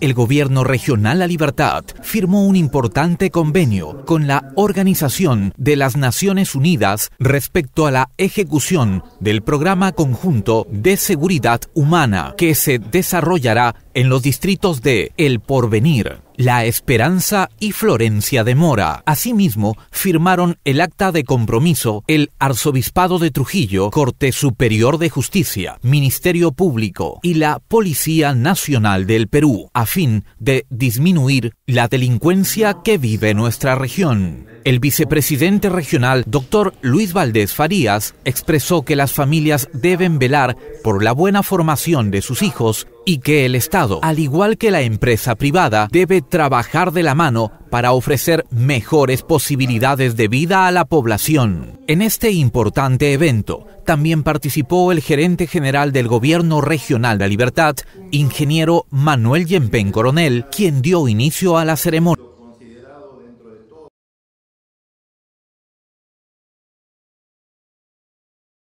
el gobierno regional La Libertad firmó un importante convenio con la Organización de las Naciones Unidas respecto a la ejecución del programa conjunto de seguridad humana que se desarrollará en los distritos de El Porvenir, la Esperanza y Florencia de Mora. Asimismo, firmaron el acta de compromiso el Arzobispado de Trujillo, Corte Superior de Justicia, Ministerio Público y la Policía Nacional del Perú, a fin de disminuir la delincuencia que vive nuestra región. El vicepresidente regional, doctor Luis Valdés Farías, expresó que las familias deben velar por la buena formación de sus hijos y que el Estado, al igual que la empresa privada, debe trabajar de la mano para ofrecer mejores posibilidades de vida a la población. En este importante evento también participó el gerente general del Gobierno Regional de Libertad, ingeniero Manuel Yempén Coronel, quien dio inicio a la ceremonia.